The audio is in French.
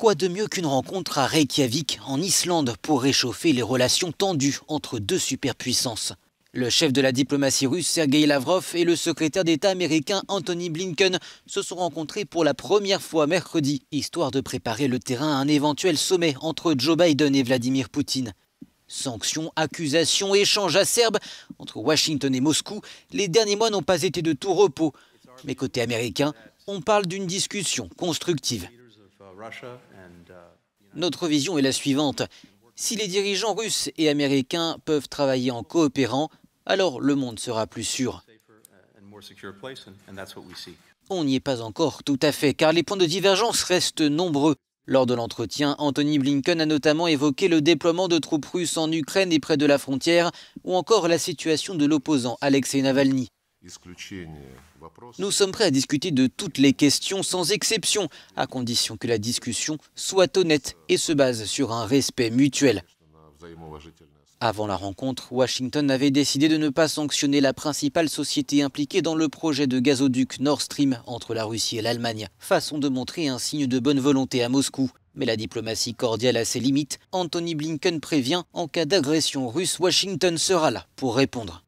Quoi de mieux qu'une rencontre à Reykjavik, en Islande, pour réchauffer les relations tendues entre deux superpuissances le chef de la diplomatie russe Sergei Lavrov et le secrétaire d'État américain Anthony Blinken se sont rencontrés pour la première fois mercredi, histoire de préparer le terrain à un éventuel sommet entre Joe Biden et Vladimir Poutine. Sanctions, accusations, échanges acerbes entre Washington et Moscou, les derniers mois n'ont pas été de tout repos. Mais côté américain, on parle d'une discussion constructive. Uh, Notre vision est la suivante. Si les dirigeants russes et américains peuvent travailler en coopérant, alors le monde sera plus sûr. Uh, On n'y est pas encore tout à fait, car les points de divergence restent nombreux. Lors de l'entretien, Anthony Blinken a notamment évoqué le déploiement de troupes russes en Ukraine et près de la frontière, ou encore la situation de l'opposant Alexei Navalny. Nous sommes prêts à discuter de toutes les questions sans exception, à condition que la discussion soit honnête et se base sur un respect mutuel. Avant la rencontre, Washington avait décidé de ne pas sanctionner la principale société impliquée dans le projet de gazoduc Nord Stream entre la Russie et l'Allemagne, façon de montrer un signe de bonne volonté à Moscou. Mais la diplomatie cordiale a ses limites. Anthony Blinken prévient, en cas d'agression russe, Washington sera là pour répondre.